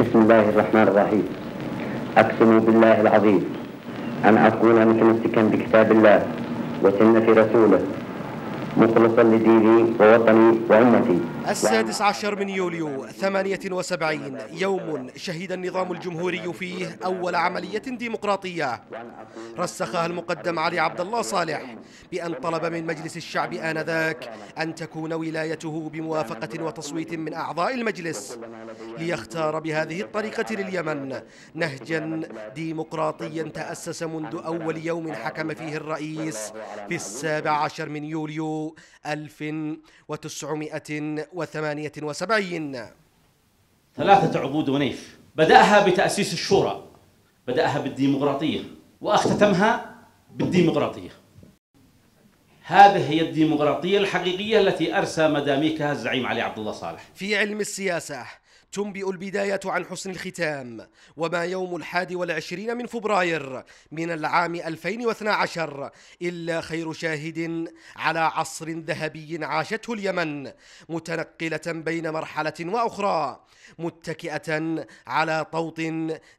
بسم الله الرحمن الرحيم أقسم بالله العظيم أن أكون متمسكا بكتاب الله وسنة رسوله مخلصا لديني ووطني وأمتي السادس عشر من يوليو 78 يوم شهد النظام الجمهوري فيه أول عملية ديمقراطية رسخها المقدم علي عبد الله صالح بأن طلب من مجلس الشعب آنذاك أن تكون ولايته بموافقة وتصويت من أعضاء المجلس ليختار بهذه الطريقة لليمن نهجا ديمقراطيا تأسس منذ أول يوم حكم فيه الرئيس في السابع عشر من يوليو وتسعمائة وثمانية وسبعين ثلاثة عقود ونيف بدأها بتأسيس الشورى بدأها بالديمقراطية وأختتمها بالديمقراطية هذه هي الديمقراطية الحقيقية التي أرسى مداميكها الزعيم علي عبد الله صالح في علم السياسة تنبئ البداية عن حسن الختام وما يوم الحادي والعشرين من فبراير من العام 2012 إلا خير شاهد على عصر ذهبي عاشته اليمن متنقلة بين مرحلة وأخرى متكئة على طوط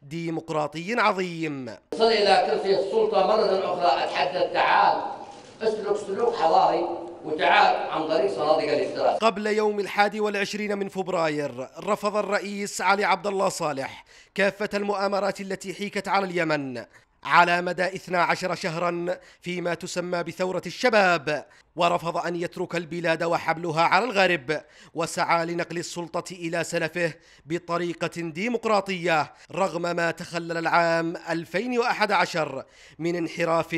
ديمقراطي عظيم صل إلى كرسي السلطة مرة أخرى أتحدث تعال اسلك سلوك حضاري وتعال عن طريق صناديق الاستراحة قبل يوم الحادي والعشرين من فبراير رفض الرئيس علي عبد الله صالح كافة المؤامرات التي حيكت على اليمن على مدى 12 شهرا فيما تسمى بثورة الشباب ورفض أن يترك البلاد وحبلها على الغرب وسعى لنقل السلطة إلى سلفه بطريقة ديمقراطية رغم ما تخلل العام 2011 من انحراف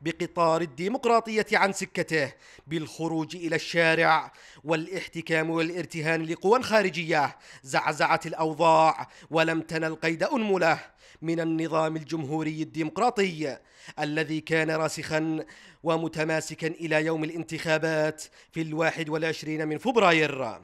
بقطار الديمقراطية عن سكته بالخروج إلى الشارع والاحتكام والارتهان لقوى خارجية زعزعت الأوضاع ولم تنل قيد أنملة من النظام الجمهوري الديمقراطي الديمقراطي الذي كان راسخا ومتماسكا إلى يوم الانتخابات في الواحد والعشرين من فبراير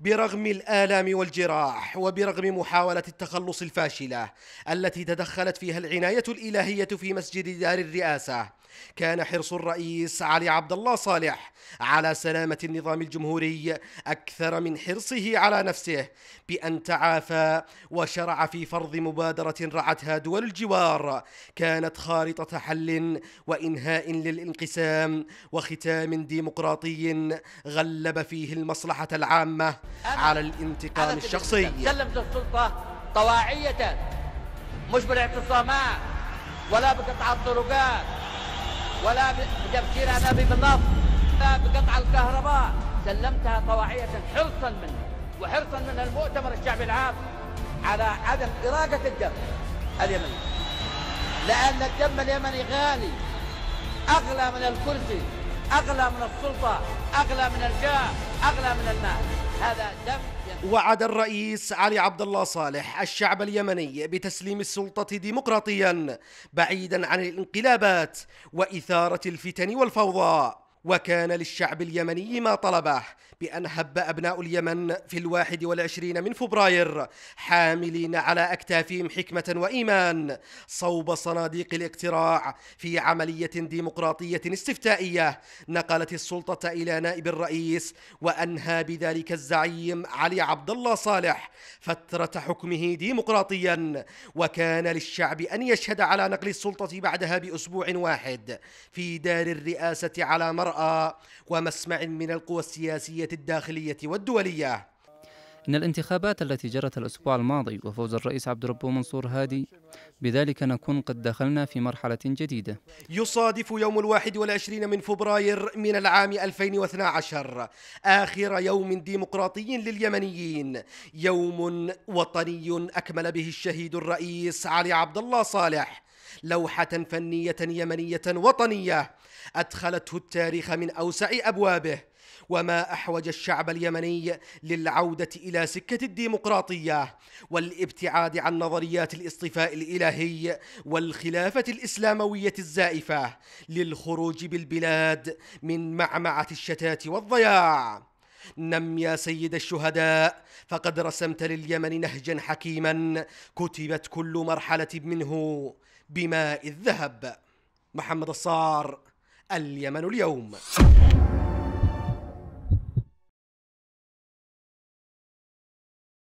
برغم الآلام والجراح وبرغم محاولة التخلص الفاشلة التي تدخلت فيها العناية الإلهية في مسجد دار الرئاسة كان حرص الرئيس علي عبد الله صالح على سلامة النظام الجمهوري أكثر من حرصه على نفسه بأن تعافى وشرع في فرض مبادرة رعتها دول الجوار كانت خارطة حل وإنهاء للانقسام وختام ديمقراطي غلب فيه المصلحة العامة على الانتقام الشخصي سلمت للسلطة طواعية مش بالاعتصامات ولا بقطع الطرقات ولا بتفجير أنابيب النفط ولا بقطع الكهرباء سلمتها طواعية حرصا منه وحرصا من المؤتمر الشعبي العام على عدم إراقة الدم اليمني لأن الدم اليمني غالي أغلى من الكرسي أغلى من السلطة أغلى من الجاه أغلى من المال هذا دم وعد الرئيس علي عبد الله صالح الشعب اليمني بتسليم السلطة ديمقراطيا بعيدا عن الانقلابات وإثارة الفتن والفوضى وكان للشعب اليمني ما طلبه بأن هب أبناء اليمن في الواحد والعشرين من فبراير حاملين على أكتافهم حكمة وإيمان صوب صناديق الاقتراع في عملية ديمقراطية استفتائية نقلت السلطة إلى نائب الرئيس وأنهى بذلك الزعيم علي عبد الله صالح فترة حكمه ديمقراطيا وكان للشعب أن يشهد على نقل السلطة بعدها بأسبوع واحد في دار الرئاسة على مرة المرأة ومسمع من القوى السياسية الداخلية والدولية من الانتخابات التي جرت الأسبوع الماضي وفوز الرئيس عبد الرب منصور هادي بذلك نكون قد دخلنا في مرحلة جديدة يصادف يوم الواحد والعشرين من فبراير من العام 2012 آخر يوم ديمقراطي لليمنيين يوم وطني أكمل به الشهيد الرئيس علي عبد الله صالح لوحة فنية يمنية وطنية أدخلته التاريخ من أوسع أبوابه وما احوج الشعب اليمني للعوده الى سكه الديمقراطيه والابتعاد عن نظريات الاصطفاء الالهي والخلافه الاسلامويه الزائفه للخروج بالبلاد من معمعه الشتات والضياع نم يا سيد الشهداء فقد رسمت لليمن نهجا حكيما كتبت كل مرحله منه بماء الذهب محمد الصار اليمن اليوم